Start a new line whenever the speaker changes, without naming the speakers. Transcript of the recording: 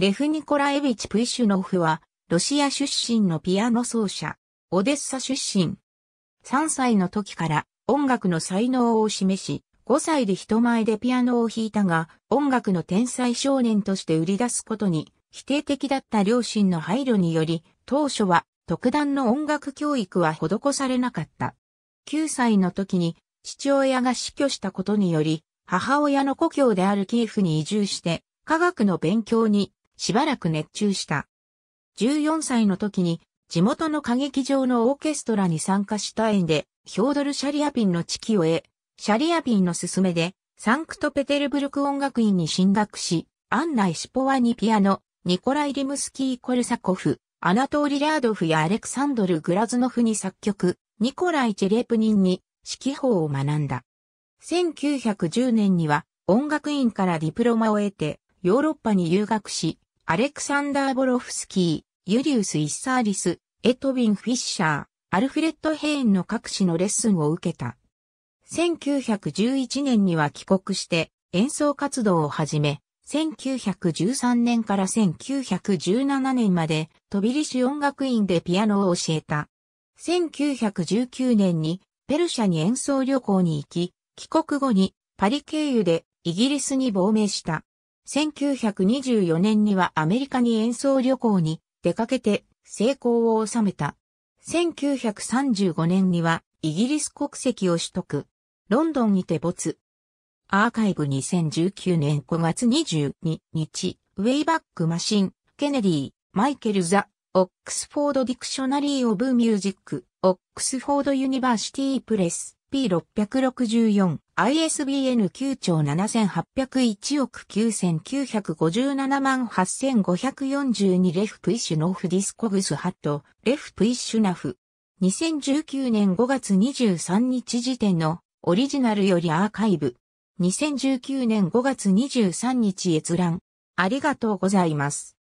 レフニコラエビチ・プイシュノフは、ロシア出身のピアノ奏者、オデッサ出身。3歳の時から音楽の才能を示し、5歳で人前でピアノを弾いたが、音楽の天才少年として売り出すことに、否定的だった両親の配慮により、当初は特段の音楽教育は施されなかった。9歳の時に父親が死去したことにより、母親の故郷であるキエフに移住して、科学の勉強にしばらく熱中した。14歳の時に地元の歌劇場のオーケストラに参加した縁で、ヒョードル・シャリアピンの地識を得、シャリアピンの勧めで、サンクトペテルブルク音楽院に進学し、案内シポワニピアノ、ニコライ・リムスキー・コルサコフ、アナトーリ・ラードフやアレクサンドル・グラズノフに作曲、ニコライ・チェレプニンに指揮法を学んだ。1910年には音楽院からディプロマを得てヨーロッパに留学し、アレクサンダー・ボロフスキー、ユリウス・イッサーリス、エトビン・フィッシャー、アルフレッド・ヘーンの各種のレッスンを受けた。1911年には帰国して演奏活動を始め、1913年から1917年まで飛びリシ音楽院でピアノを教えた。1919年にペルシャに演奏旅行に行き、帰国後にパリ経由でイギリスに亡命した。1924年にはアメリカに演奏旅行に出かけて成功を収めた。1935年にはイギリス国籍を取得。ロンドンにて没。アーカイブ2019年5月22日、ウェイバックマシン、ケネディ、マイケル・ザ・オックスフォード・ディクショナリー・オブ・ミュージック、オックスフォード・ユニバーシティ・プレス。p 6 6 4 ISBN 9兆7801億9957万8542レフプイッシュノーフディスコグスハット、レフプイッシュナフ。2019年5月23日時点のオリジナルよりアーカイブ。2019年5月23日閲覧。ありがとうございます。